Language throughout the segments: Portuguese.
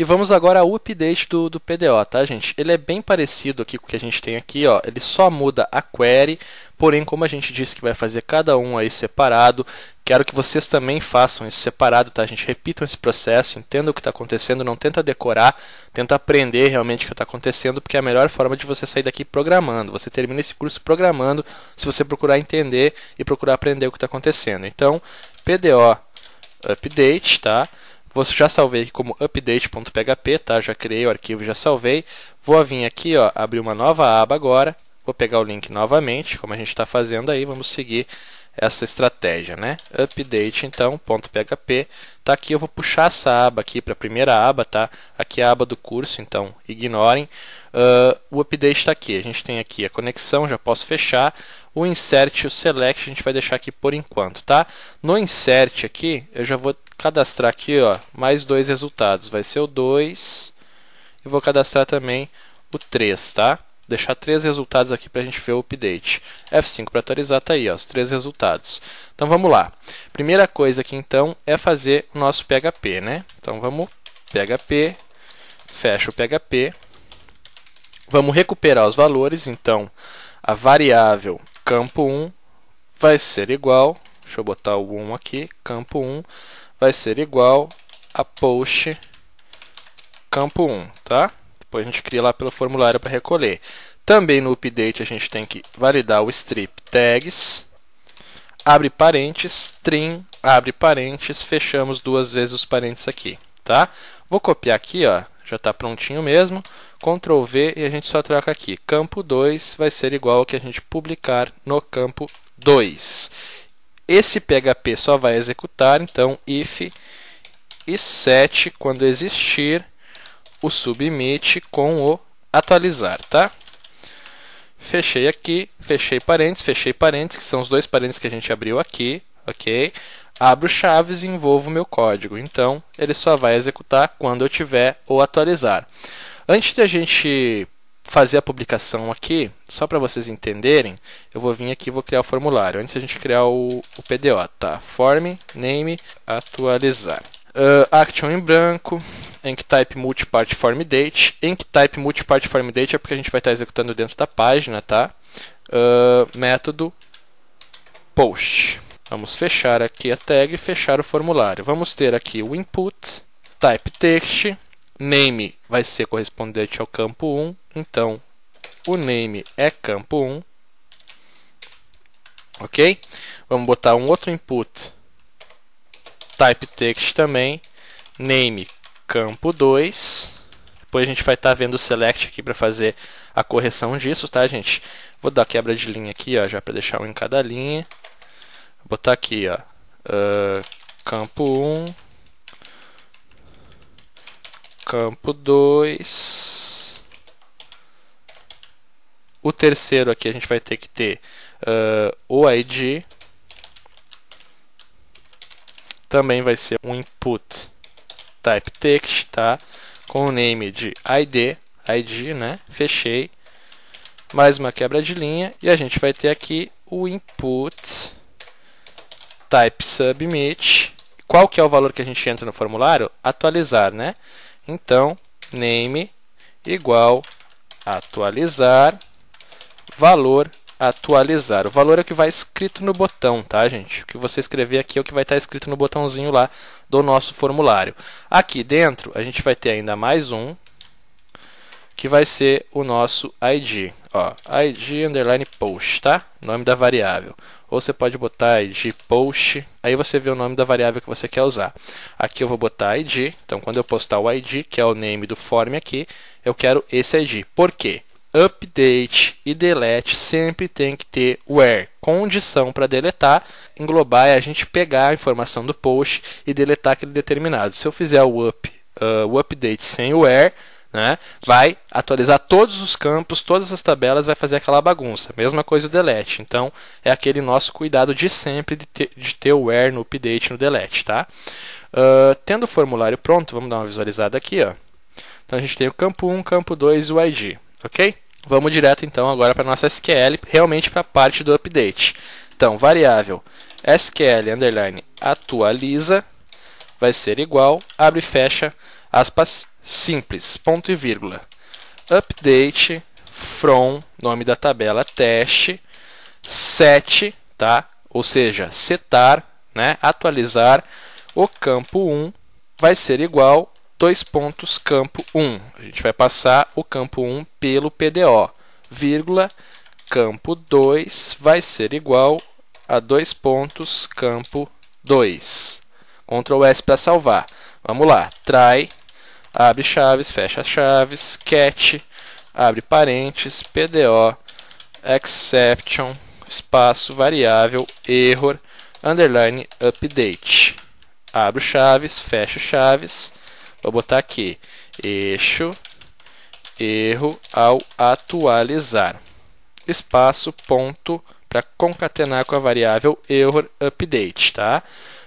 E vamos agora ao update do, do PDO, tá, gente? Ele é bem parecido aqui com o que a gente tem aqui, ó. Ele só muda a query, porém, como a gente disse que vai fazer cada um aí separado, quero que vocês também façam isso separado, tá, gente? Repitam esse processo, entendam o que está acontecendo, não tenta decorar, tenta aprender realmente o que está acontecendo, porque é a melhor forma de você sair daqui programando. Você termina esse curso programando se você procurar entender e procurar aprender o que está acontecendo. Então, PDO update, tá? Vou, já salvei aqui como update.php, tá? Já criei o arquivo, já salvei. Vou vir aqui, ó, abrir uma nova aba agora. Vou pegar o link novamente, como a gente está fazendo aí. Vamos seguir essa estratégia, né? Update então .php, tá aqui eu vou puxar essa aba aqui para a primeira aba, tá? Aqui é a aba do curso, então ignorem. Uh, o update está aqui, a gente tem aqui a conexão, já posso fechar. O insert e o select a gente vai deixar aqui por enquanto, tá? No insert aqui, eu já vou cadastrar aqui, ó, mais dois resultados, vai ser o 2 e vou cadastrar também o 3, tá? deixar três resultados aqui para a gente ver o update. F5 para atualizar, tá aí, ó, os três resultados. Então vamos lá. Primeira coisa aqui então é fazer o nosso PHP, né? Então vamos PHP, fecha o PHP. Vamos recuperar os valores, então a variável campo 1 vai ser igual, deixa eu botar o 1 aqui, campo 1 vai ser igual a post campo 1, tá? Depois a gente cria lá pelo formulário para recolher. Também no update a gente tem que validar o strip tags, abre parênteses, trim, abre parênteses, fechamos duas vezes os parênteses aqui, tá? Vou copiar aqui, ó, já está prontinho mesmo. Ctrl V e a gente só troca aqui. Campo 2 vai ser igual ao que a gente publicar no campo 2. Esse PHP só vai executar, então, if e set quando existir o submit com o atualizar, tá? Fechei aqui, fechei parênteses, fechei parênteses, que são os dois parênteses que a gente abriu aqui, ok? Abro chaves e envolvo meu código. Então, ele só vai executar quando eu tiver o atualizar. Antes de a gente fazer a publicação aqui, só para vocês entenderem, eu vou vir aqui e vou criar o formulário. Antes a gente criar o, o PDO, tá? Form, name, atualizar. Uh, action em branco, EncType Multipart Form Date. EncType Multipart Form Date é porque a gente vai estar executando dentro da página, tá? Uh, método post. Vamos fechar aqui a tag e fechar o formulário. Vamos ter aqui o input, type text, name vai ser correspondente ao campo 1, então o name é campo 1. OK? Vamos botar um outro input type text também, name campo 2. Depois a gente vai estar tá vendo o select aqui para fazer a correção disso, tá, gente? Vou dar quebra de linha aqui, ó, já para deixar um em cada linha. Vou botar aqui, ó, uh, campo 1, um, campo 2. O terceiro aqui a gente vai ter que ter uh, o ID. Também vai ser um input type text, tá? Com o name de id, id, né? Fechei. Mais uma quebra de linha e a gente vai ter aqui o input type submit. Qual que é o valor que a gente entra no formulário? Atualizar, né? Então, name igual atualizar valor atualizar. O valor é o que vai escrito no botão, tá, gente? O que você escrever aqui é o que vai estar tá escrito no botãozinho lá do nosso formulário. Aqui dentro, a gente vai ter ainda mais um, que vai ser o nosso ID. Ó, ID underline post, tá? Nome da variável. Ou você pode botar ID post, aí você vê o nome da variável que você quer usar. Aqui eu vou botar ID, então quando eu postar o ID, que é o name do form aqui, eu quero esse ID. Por quê? update e delete sempre tem que ter where, condição para deletar. Englobar é a gente pegar a informação do post e deletar aquele determinado. Se eu fizer o, up, uh, o update sem where, né, vai atualizar todos os campos, todas as tabelas, vai fazer aquela bagunça. Mesma coisa o delete. Então, é aquele nosso cuidado de sempre de ter, de ter o where no update no delete, tá? Uh, tendo o formulário pronto, vamos dar uma visualizada aqui, ó. Então, a gente tem o campo 1, campo 2 e o ID ok? Vamos direto então agora para nossa SQL, realmente para a parte do update. Então, variável SQL underline atualiza vai ser igual, abre e fecha, aspas simples, ponto e vírgula. Update from, nome da tabela, teste, set, tá? Ou seja, setar, né? atualizar o campo 1 vai ser igual dois pontos, campo 1. A gente vai passar o campo 1 pelo PDO, vírgula, campo 2 vai ser igual a dois pontos, campo 2. Ctrl S para salvar. Vamos lá, try, abre chaves, fecha chaves, cat, abre parênteses, PDO, exception, espaço, variável, error, underline, update. Abro chaves, fecho chaves, Vou botar aqui eixo erro ao atualizar. Espaço ponto para concatenar com a variável error update, tá?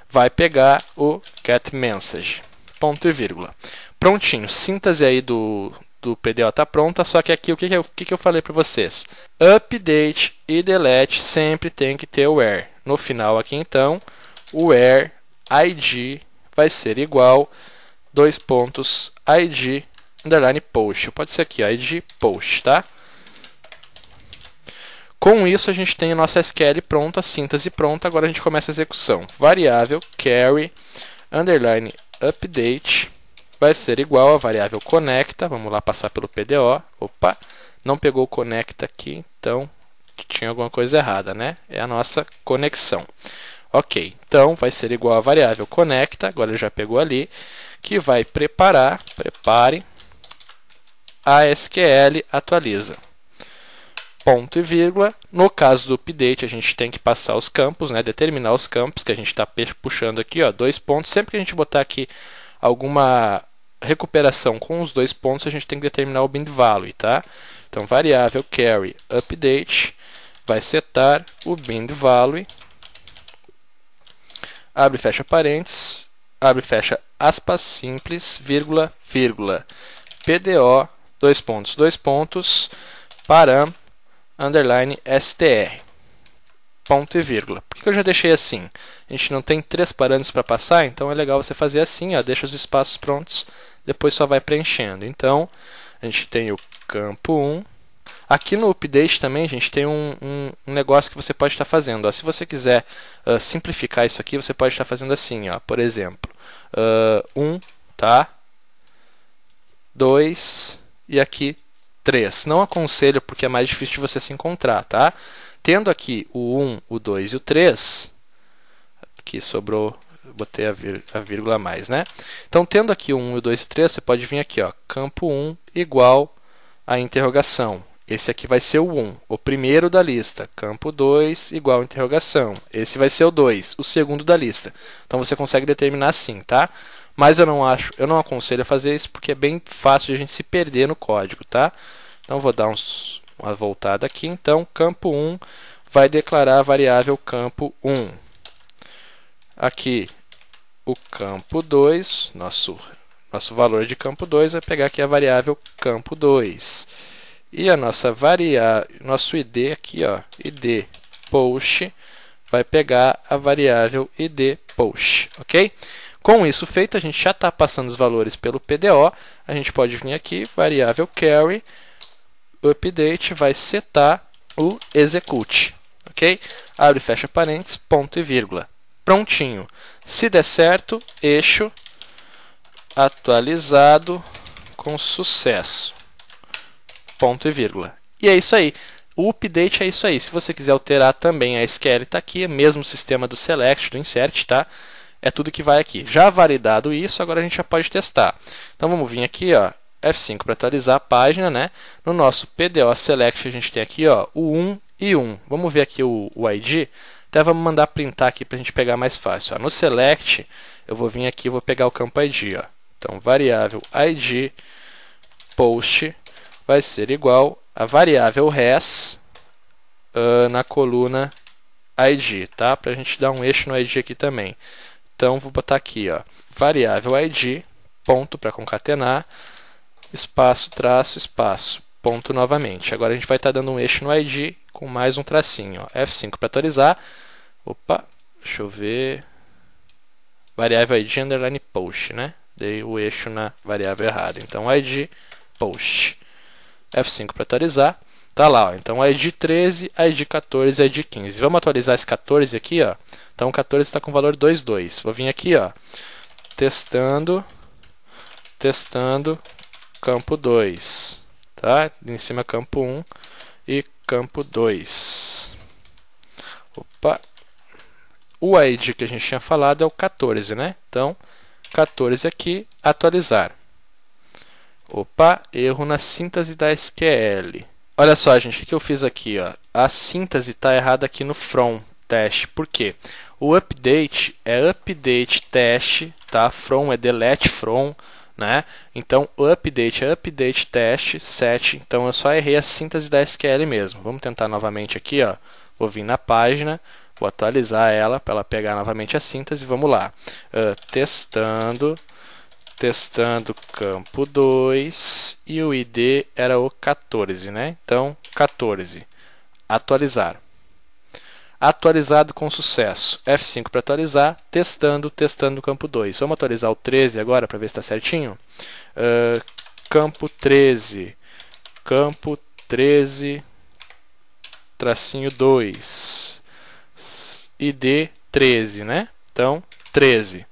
Vai pegar o get message. Ponto e vírgula. Prontinho, síntese aí do do PDO está pronta, só que aqui o que, que, eu, que, que eu falei para vocês? Update e delete sempre tem que ter o where. No final aqui então, o where id vai ser igual dois pontos, id, underline post. Pode ser aqui, id post, tá? Com isso, a gente tem a nossa SQL pronta, a síntese pronta, agora a gente começa a execução. Variável carry, underline update, vai ser igual a variável conecta, vamos lá passar pelo PDO, opa, não pegou conecta aqui, então tinha alguma coisa errada, né? É a nossa conexão. Ok, então vai ser igual a variável conecta, agora ele já pegou ali, que vai preparar, prepare, SQL atualiza. Ponto e vírgula. No caso do update, a gente tem que passar os campos, né, determinar os campos que a gente está puxando aqui, ó, dois pontos. Sempre que a gente botar aqui alguma recuperação com os dois pontos, a gente tem que determinar o bind value, tá? Então, variável carry update vai setar o bind value abre fecha parênteses, abre fecha aspas simples, vírgula, vírgula, PDO, dois pontos, dois pontos, param, underline, str, ponto e vírgula. Por que eu já deixei assim? A gente não tem três parâmetros para passar, então é legal você fazer assim, ó, deixa os espaços prontos, depois só vai preenchendo. Então, a gente tem o campo 1, Aqui no update também, gente, tem um, um, um negócio que você pode estar fazendo. Ó. Se você quiser uh, simplificar isso aqui, você pode estar fazendo assim, ó. Por exemplo, uh, ah, 1, tá? 2 e aqui 3. Não aconselho porque é mais difícil de você se encontrar, tá? Tendo aqui o 1, o 2 e o 3, que sobrou, botei a, vir, a, vírgula a mais, né? Então, tendo aqui o 1, o 2 e o 3, você pode vir aqui, ó, campo 1 igual a interrogação. Esse aqui vai ser o 1, o primeiro da lista. Campo 2 igual a interrogação. Esse vai ser o 2, o segundo da lista. Então você consegue determinar sim, tá? Mas eu não acho, eu não aconselho a fazer isso porque é bem fácil de a gente se perder no código, tá? Então vou dar uns, uma voltada aqui. Então campo 1 vai declarar a variável campo 1. Aqui o campo 2, nosso nosso valor de campo 2 vai pegar aqui a variável campo 2. E a nossa variável, nosso id aqui, ó, id post, vai pegar a variável id post, ok? Com isso feito, a gente já está passando os valores pelo PDO. A gente pode vir aqui, variável carry, update, vai setar o execute, ok? Abre e fecha parênteses, ponto e vírgula. Prontinho. Se der certo, eixo atualizado com sucesso ponto e vírgula. E é isso aí. O update é isso aí. Se você quiser alterar também a SQL está aqui, é mesmo sistema do select, do insert, tá? É tudo que vai aqui. Já validado isso, agora a gente já pode testar. Então vamos vir aqui, ó, F5 para atualizar a página, né? No nosso PDO select a gente tem aqui, ó, o 1 e 1. Vamos ver aqui o, o ID. Até vamos mandar printar aqui para a gente pegar mais fácil. Ó. No select, eu vou vir aqui e vou pegar o campo ID. Ó. Então, variável ID, post, vai ser igual a variável res uh, na coluna id, tá? Para a gente dar um eixo no id aqui também. Então vou botar aqui, ó, variável id ponto para concatenar espaço traço espaço ponto novamente. Agora a gente vai estar tá dando um eixo no id com mais um tracinho, ó. F5 para atualizar. Opa, deixa eu ver. Variável id underline post, né? Dei o eixo na variável errada. Então id post. F5 para atualizar. Tá lá, ó. então a ID 13, a ID 14 e a ID 15. Vamos atualizar esse 14 aqui, ó. Então o 14 está com valor 2,2. Vou vir aqui, ó, testando, testando campo 2, tá? Em cima campo 1 e campo 2. Opa. O ID que a gente tinha falado é o 14, né? Então, 14 aqui, atualizar. Opa, erro na síntese da SQL. Olha só, gente, o que eu fiz aqui? Ó? A síntese está errada aqui no from teste. Por quê? O update é update teste, tá? From é delete from, né? Então, update é update teste set. Então, eu só errei a síntese da SQL mesmo. Vamos tentar novamente aqui, ó. Vou vir na página, vou atualizar ela para ela pegar novamente a síntese. Vamos lá. Uh, testando testando campo 2 e o ID era o 14, né? Então, 14. Atualizar. Atualizado com sucesso. F5 para atualizar, testando, testando o campo 2. Vamos atualizar o 13 agora para ver se está certinho? Uh, campo 13. Campo 13, tracinho 2. ID 13, né? Então, 13.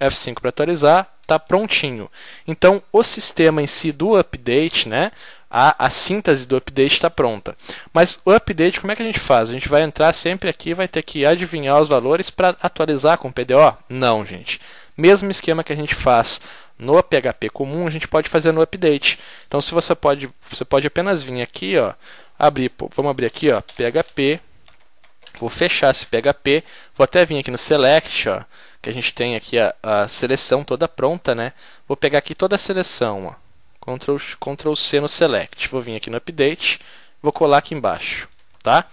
F5 para atualizar, está prontinho. Então, o sistema em si do update, né, a, a síntese do update está pronta. Mas o update, como é que a gente faz? A gente vai entrar sempre aqui vai ter que adivinhar os valores para atualizar com o PDO? Não, gente. Mesmo esquema que a gente faz no PHP comum, a gente pode fazer no update. Então, se você pode, você pode apenas vir aqui, ó, abrir, vamos abrir aqui, ó, PHP, vou fechar esse PHP, vou até vir aqui no select, ó, que a gente tem aqui a, a seleção toda pronta, né? Vou pegar aqui toda a seleção, ó. Ctrl, Ctrl C no Select. Vou vir aqui no Update, vou colar aqui embaixo, tá?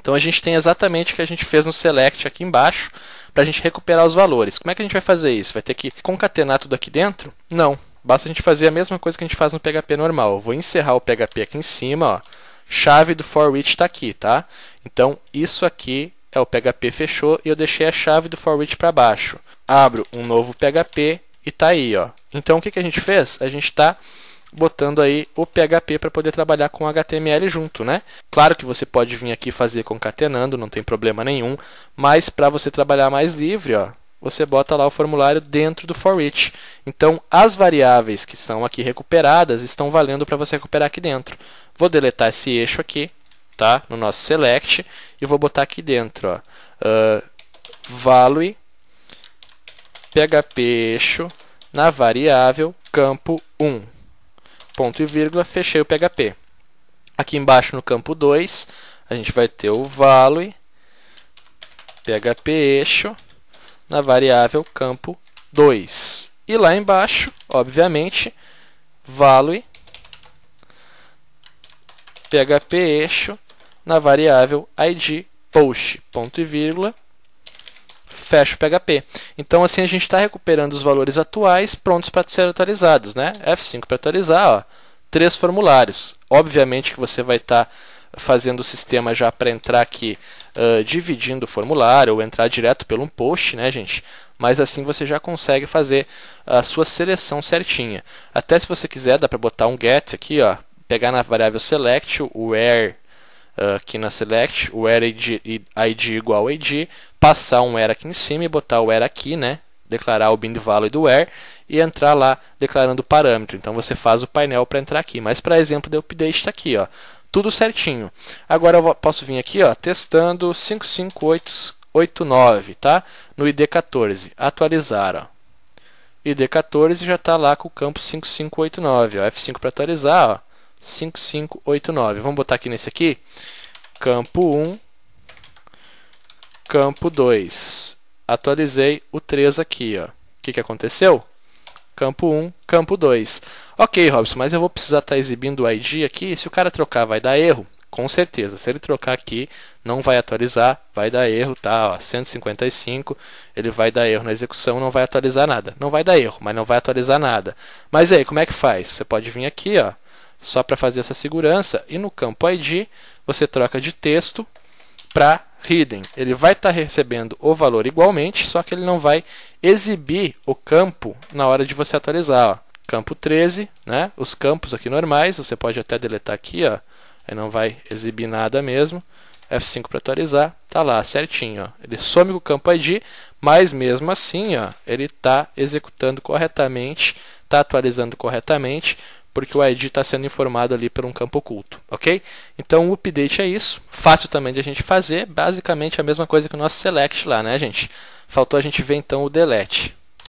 Então a gente tem exatamente o que a gente fez no Select aqui embaixo para a gente recuperar os valores. Como é que a gente vai fazer isso? Vai ter que concatenar tudo aqui dentro? Não. Basta a gente fazer a mesma coisa que a gente faz no PHP normal. Eu vou encerrar o PHP aqui em cima, ó. Chave do for each está aqui, tá? Então isso aqui é o PHP fechou e eu deixei a chave do for each para baixo. Abro um novo PHP e está aí, ó. Então o que, que a gente fez? A gente está botando aí o PHP para poder trabalhar com HTML junto, né? Claro que você pode vir aqui fazer concatenando, não tem problema nenhum, mas para você trabalhar mais livre, ó, você bota lá o formulário dentro do for each. Então, as variáveis que são aqui recuperadas estão valendo para você recuperar aqui dentro. Vou deletar esse eixo aqui tá? No nosso select e vou botar aqui dentro, ó, uh, value na variável campo 1, ponto e vírgula, fechei o PHP. Aqui embaixo no campo 2, a gente vai ter o value php eixo na variável campo 2. E lá embaixo, obviamente, value php eixo na variável id post, ponto e vírgula, fecha o PHP. Então, assim, a gente está recuperando os valores atuais prontos para ser atualizados. Né? F5 para atualizar, ó, três formulários. Obviamente que você vai estar tá fazendo o sistema já para entrar aqui uh, dividindo o formulário ou entrar direto pelo um post, né, gente? Mas assim você já consegue fazer a sua seleção certinha. Até se você quiser, dá para botar um get aqui, ó, pegar na variável select o where ah, aqui na select, o era ID, ID igual a ID, passar um era aqui em cima e botar o era aqui, né? Declarar o bind value do where e entrar lá declarando o parâmetro. Então você faz o painel para entrar aqui. Mas para exemplo de update está aqui, ó. Tudo certinho. Agora eu posso vir aqui, ó, testando 55889, tá? No ID 14, atualizar, ó. ID 14 já está lá com o campo 5589, ó. F5 para atualizar, ó 5589. Vamos botar aqui nesse aqui. Campo 1, campo 2. Atualizei o 3 aqui. Ó. O que, que aconteceu? Campo 1, campo 2. Ok, Robson, mas eu vou precisar estar tá exibindo o ID aqui. Se o cara trocar, vai dar erro? Com certeza. Se ele trocar aqui, não vai atualizar, vai dar erro, tá? Ó, 155, ele vai dar erro na execução, não vai atualizar nada. Não vai dar erro, mas não vai atualizar nada. Mas aí, como é que faz? Você pode vir aqui, ó só para fazer essa segurança. E no campo ID, você troca de texto para hidden. Ele vai estar tá recebendo o valor igualmente, só que ele não vai exibir o campo na hora de você atualizar. Ó. Campo 13, né? os campos aqui normais, você pode até deletar aqui, ó. aí não vai exibir nada mesmo. F5 para atualizar, tá lá certinho. Ó. Ele some com o campo ID, mas mesmo assim ó, ele está executando corretamente, está atualizando corretamente, porque o ID está sendo informado ali por um campo oculto, ok? Então o update é isso, fácil também de a gente fazer, basicamente a mesma coisa que o nosso select lá, né, gente? Faltou a gente ver então o delete.